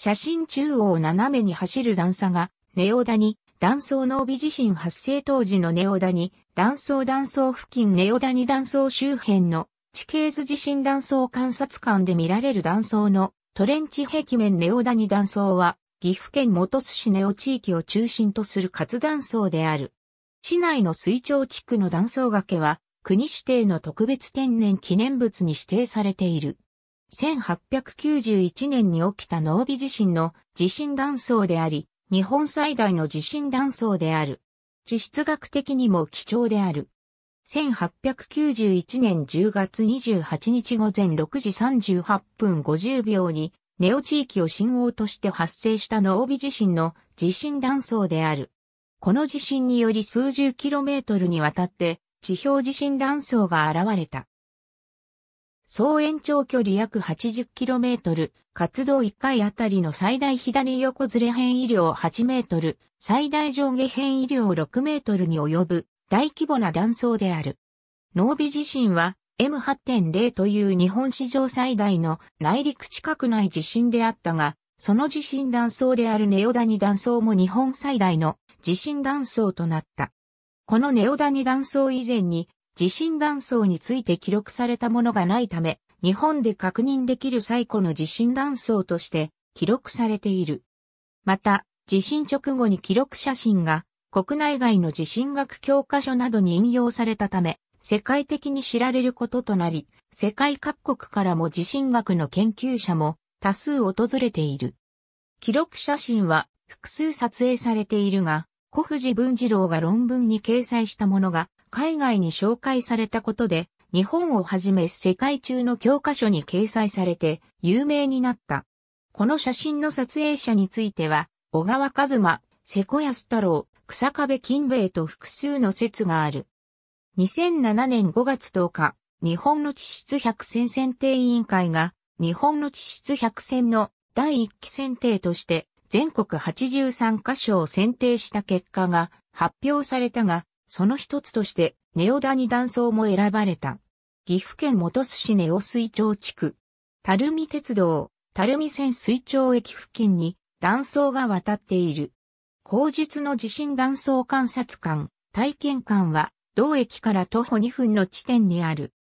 写真中央斜めに走る段差が、ネオダニ、断層の帯地震発生当時のネオダニ、断層断層付近ネオダニ断層周辺の地形図地震断層観察館で見られる断層のトレンチ壁面ネオダニ断層は岐阜県本巣市ネオ地域を中心とする活断層である。市内の水町地区の断層崖は国指定の特別天然記念物に指定されている。1891年に起きた濃尾地震の地震断層であり、日本最大の地震断層である。地質学的にも貴重である。1891年10月28日午前6時38分50秒に、ネオ地域を信号として発生した濃尾地震の地震断層である。この地震により数十キロメートルにわたって地表地震断層が現れた。総延長距離約 80km、活動1回あたりの最大左横ずれ変異量 8m、最大上下変異量 6m に及ぶ大規模な断層である。濃尾地震は M8.0 という日本史上最大の内陸近くない地震であったが、その地震断層であるネオダニ断層も日本最大の地震断層となった。このネオダニ断層以前に地震断層について記録されたものがないため、日本で確認できる最古の地震断層として記録されている。また、地震直後に記録写真が国内外の地震学教科書などに引用されたため、世界的に知られることとなり、世界各国からも地震学の研究者も多数訪れている。記録写真は複数撮影されているが、小藤文次郎が論文に掲載したものが海外に紹介されたことで、日本をはじめ世界中の教科書に掲載されて有名になった。この写真の撮影者については、小川和馬、瀬古安太郎、草壁金兵衛と複数の説がある。2007年5月10日、日本の地質百選選定委員会が、日本の地質百選の第1期選定として、全国83カ所を選定した結果が発表されたが、その一つとして、ネオダニ断層も選ばれた。岐阜県本巣市ネオ水町地区。垂水鉄道、垂水線水町駅付近に断層が渡っている。後述の地震断層観察館、体験館は、同駅から徒歩2分の地点にある。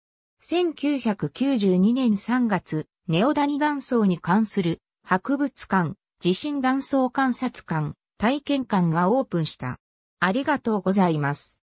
1992年3月、ネオダニ断層に関する博物館、地震断層観察館、体験館がオープンした。ありがとうございます。